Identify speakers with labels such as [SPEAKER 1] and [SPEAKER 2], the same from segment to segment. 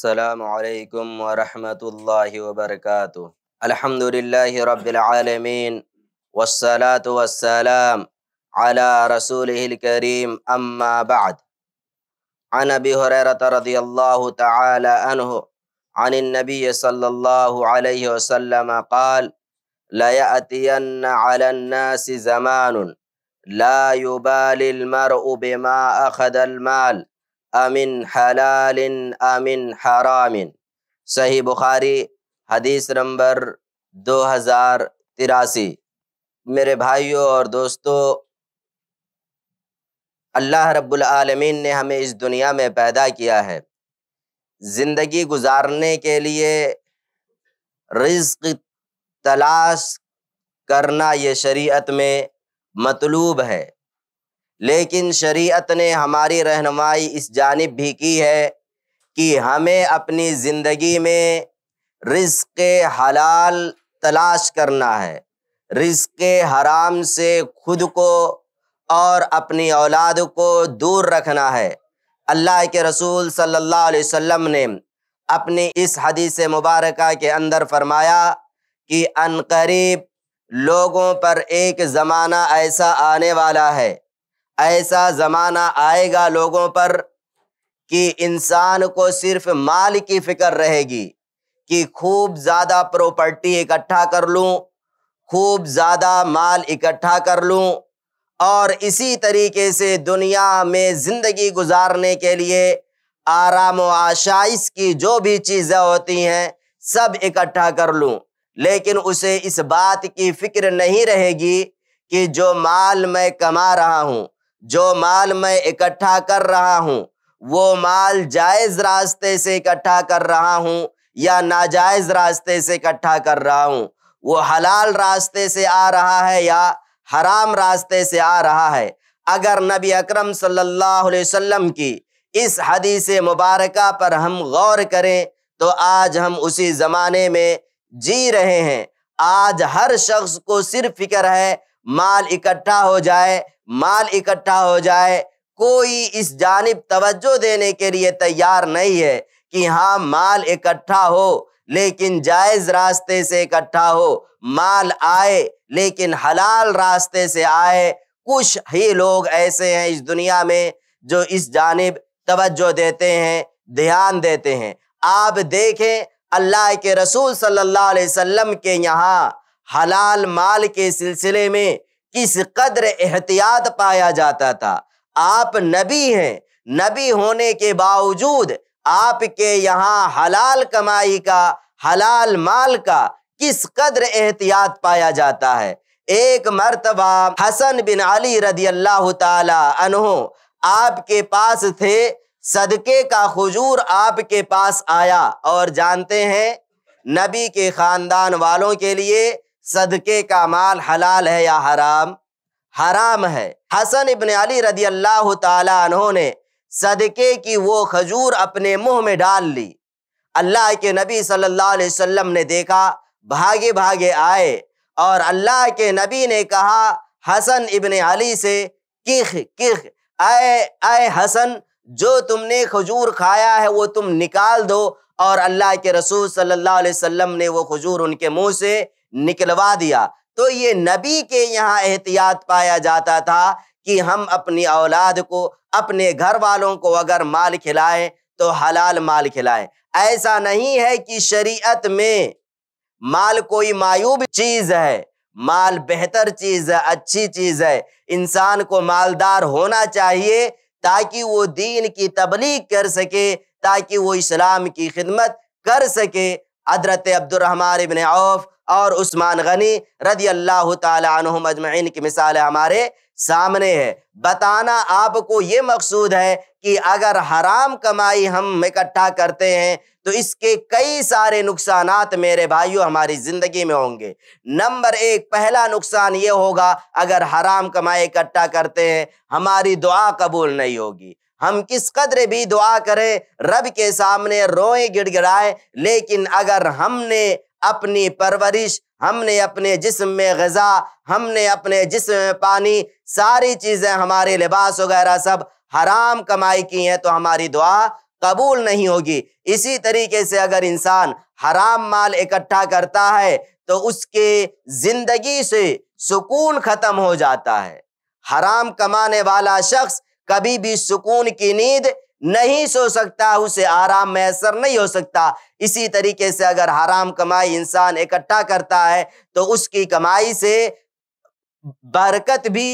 [SPEAKER 1] السلام عليكم ورحمة الله وبركاته الحمد لله رب العالمين والصلاة والسلام على رسوله الكريم أما بعد عن أبي هريرة رضي الله تعالى عنه عن النبي صلى الله عليه وسلم قال لا يأتين على الناس زمان لا يبالي المرء بما أخذ المال امن حلال امن حرام صحیح بخاری حدیث نمبر دو ہزار تراسی میرے بھائیوں اور دوستو اللہ رب العالمین نے ہمیں اس دنیا میں پیدا کیا ہے زندگی گزارنے کے لیے رزق تلاش کرنا یہ شریعت میں مطلوب ہے لیکن شریعت نے ہماری رہنمائی اس جانب بھی کی ہے کہ ہمیں اپنی زندگی میں رزق حلال تلاش کرنا ہے رزق حرام سے خود کو اور اپنی اولاد کو دور رکھنا ہے اللہ کے رسول صلی اللہ علیہ وسلم نے اپنی اس حدیث مبارکہ کے اندر فرمایا کہ عن قریب لوگوں پر ایک زمانہ ایسا آنے والا ہے ایسا زمانہ آئے گا لوگوں پر کہ انسان کو صرف مال کی فکر رہے گی کہ خوب زیادہ پراپرٹی اکٹھا کر لوں خوب زیادہ مال اکٹھا کر لوں اور اسی طریقے سے دنیا میں زندگی گزارنے کے لیے آرام و آشائش کی جو بھی چیزیں ہوتی ہیں سب اکٹھا کر لوں لیکن اسے اس بات کی فکر نہیں رہے گی کہ جو مال میں کما رہا ہوں جو مال میں اکٹھا کر رہا ہوں وہ مال جائز راستے سے اکٹھا کر رہا ہوں یا ناجائز راستے سے اکٹھا کر رہا ہوں وہ حلال راستے سے آ رہا ہے یا حرام راستے سے آ رہا ہے اگر نبی اکرم صلی اللہ علیہ وسلم کی اس حدیث مبارکہ پر ہم غور کریں تو آج ہم اسی زمانے میں جی رہے ہیں آج ہر شخص کو صرف فکر ہے مال اکٹھا ہو جائے مال اکٹھا ہو جائے کوئی اس جانب توجہ دینے کے لیے تیار نہیں ہے کہ ہاں مال اکٹھا ہو لیکن جائز راستے سے اکٹھا ہو مال آئے لیکن حلال راستے سے آئے کچھ ہی لوگ ایسے ہیں اس دنیا میں جو اس جانب توجہ دیتے ہیں دھیان دیتے ہیں آپ دیکھیں اللہ کے رسول صلی اللہ علیہ وسلم کے یہاں حلال مال کے سلسلے میں کس قدر احتیاط پایا جاتا تھا آپ نبی ہیں نبی ہونے کے باوجود آپ کے یہاں حلال کمائی کا حلال مال کا کس قدر احتیاط پایا جاتا ہے ایک مرتبہ حسن بن علی رضی اللہ تعالی عنہ آپ کے پاس تھے صدقے کا خجور آپ کے پاس آیا اور جانتے ہیں نبی کے خاندان والوں کے لیے صدقے کا مال حلال ہے یا حرام حرام ہے حسن ابن علی رضی اللہ تعالیٰ عنہ نے صدقے کی وہ خجور اپنے موہ میں ڈال لی اللہ کے نبی صلی اللہ علیہ وسلم نے دیکھا بھاگے بھاگے آئے اور اللہ کے نبی نے کہا حسن ابن علی سے کخ کخ اے اے حسن جو تم نے خجور کھایا ہے وہ تم نکال دو اور اللہ کے رسول صلی اللہ علیہ وسلم نے وہ خجور ان کے منہ سے نکلوا دیا تو یہ نبی کے یہاں احتیاط پایا جاتا تھا کہ ہم اپنی اولاد کو اپنے گھر والوں کو اگر مال کھلائیں تو حلال مال کھلائیں ایسا نہیں ہے کہ شریعت میں مال کوئی معیوب چیز ہے مال بہتر چیز ہے اچھی چیز ہے انسان کو مالدار ہونا چاہیے تاکہ وہ دین کی تبلیغ کر سکے تاکہ وہ اسلام کی خدمت کر سکے عبد الرحمن ابن عوف اور عثمان غنی رضی اللہ تعالیٰ اجمعین کی مثال ہمارے سامنے ہے بتانا آپ کو یہ مقصود ہے کہ اگر حرام کمائی ہم اکٹھا کرتے ہیں تو اس کے کئی سارے نقصانات میرے بھائیوں ہماری زندگی میں ہوں گے نمبر ایک پہلا نقصان یہ ہوگا اگر حرام کمائی اکٹھا کرتے ہیں ہماری دعا قبول نہیں ہوگی ہم کس قدر بھی دعا کریں رب کے سامنے روئیں گڑ گڑائیں لیکن اگر ہم نے اپنی پرورش ہم نے اپنے جسم میں غذا ہم نے اپنے جسم میں پانی ساری چیزیں ہمارے لباس وغیرہ سب حرام کمائی کی ہیں تو ہماری دعا قبول نہیں ہوگی اسی طریقے سے اگر انسان حرام مال اکٹھا کرتا ہے تو اس کے زندگی سے سکون ختم ہو جاتا ہے حرام کمانے والا شخص کبھی بھی سکون کی نیند نہیں سو سکتا اسے آرام میسر نہیں ہو سکتا اسی طریقے سے اگر حرام کمائی انسان اکٹھا کرتا ہے تو اس کی کمائی سے برکت بھی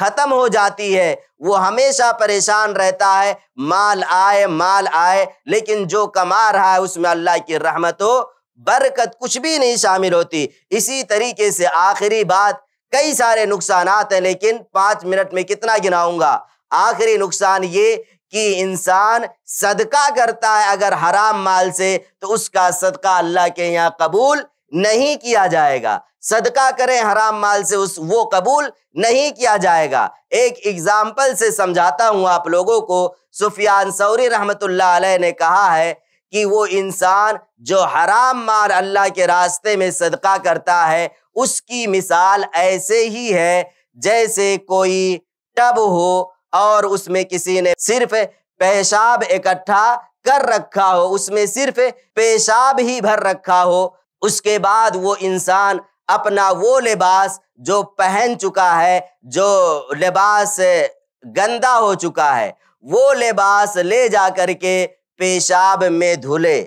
[SPEAKER 1] ختم ہو جاتی ہے وہ ہمیشہ پریشان رہتا ہے مال آئے مال آئے لیکن جو کما رہا ہے اس میں اللہ کی رحمت ہو برکت کچھ بھی نہیں شامل ہوتی اسی طریقے سے آخری بات کئی سارے نقصانات ہیں لیکن پانچ منٹ میں کتنا گناؤں گا آخری نقصان یہ کہ انسان صدقہ کرتا ہے اگر حرام مال سے تو اس کا صدقہ اللہ کے یہاں قبول نہیں کیا جائے گا صدقہ کریں حرام مال سے وہ قبول نہیں کیا جائے گا ایک اگزامپل سے سمجھاتا ہوں آپ لوگوں کو سفیان سوری رحمت اللہ علیہ نے کہا ہے کہ وہ انسان جو حرام مال اللہ کے راستے میں صدقہ کرتا ہے اس کی مثال ایسے ہی ہے جیسے کوئی ٹب ہو اور اس میں کسی نے صرف پیشاب اکٹھا کر رکھا ہو اس میں صرف پیشاب ہی بھر رکھا ہو اس کے بعد وہ انسان اپنا وہ لباس جو پہن چکا ہے جو لباس گندا ہو چکا ہے وہ لباس لے جا کر کے پیشاب میں دھلے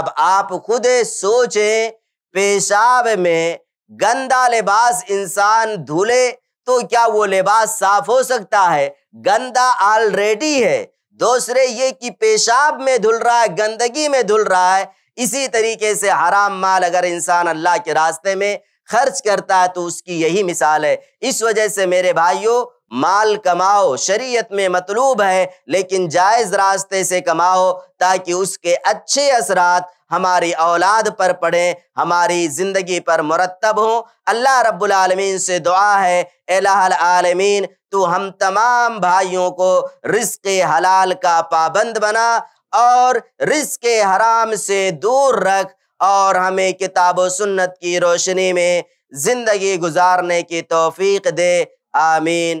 [SPEAKER 1] اب آپ خود سوچیں پیشاب میں گندا لباس انسان دھلے تو کیا وہ لباس صاف ہو سکتا ہے گندا آلریڈی ہے دوسرے یہ کہ پیشاب میں دھل رہا ہے گندگی میں دھل رہا ہے اسی طریقے سے حرام مال اگر انسان اللہ کے راستے میں خرچ کرتا ہے تو اس کی یہی مثال ہے اس وجہ سے میرے بھائیوں مال کماؤ شریعت میں مطلوب ہے لیکن جائز راستے سے کماؤ تاکہ اس کے اچھے اثرات ہماری اولاد پر پڑھیں ہماری زندگی پر مرتب ہوں اللہ رب العالمین سے دعا ہے العالمین تو ہم تمام بھائیوں کو رزق حلال کا پابند بنا اور رزق حرام سے دور رکھ اور ہمیں کتاب و سنت کی روشنی میں زندگی گزارنے کی توفیق دے آمین